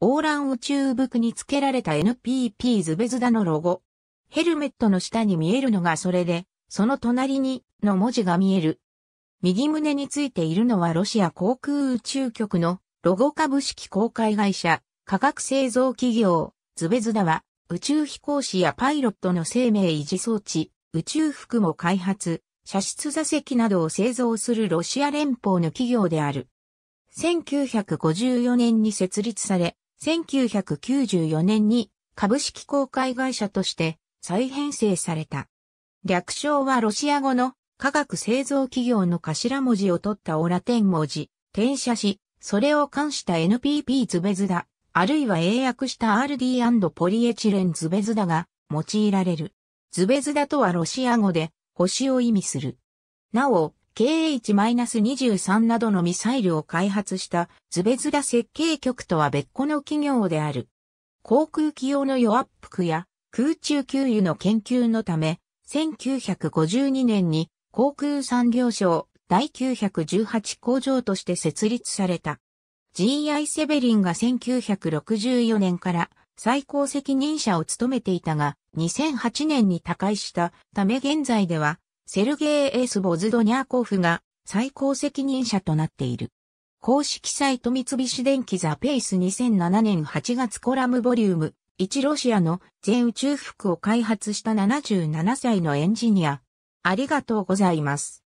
オーラン宇宙服に付けられた NPP ズベズダのロゴ。ヘルメットの下に見えるのがそれで、その隣にの文字が見える。右胸についているのはロシア航空宇宙局のロゴ株式公開会社、化学製造企業、ズベズダは宇宙飛行士やパイロットの生命維持装置、宇宙服も開発、射出座席などを製造するロシア連邦の企業である。1954年に設立され、1994年に株式公開会社として再編成された。略称はロシア語の科学製造企業の頭文字を取ったオラテン文字、転写し、それを冠した NPP ズベズダ、あるいは英訳した RD& ポリエチレンズベズダが用いられる。ズベズダとはロシア語で星を意味する。なお、KH-23 などのミサイルを開発したズベズダ設計局とは別個の企業である。航空機用のヨアップクや空中給油の研究のため、1952年に航空産業省第918工場として設立された。G.I. セベリンが1964年から最高責任者を務めていたが、2008年に他界したため現在ではセルゲイ・エース・ボズドニャーコフが最高責任者となっている。公式サイト三菱電機ザ・ペイス2007年8月コラムボリューム1ロシアの全宇宙服を開発した77歳のエンジニア。ありがとうございます。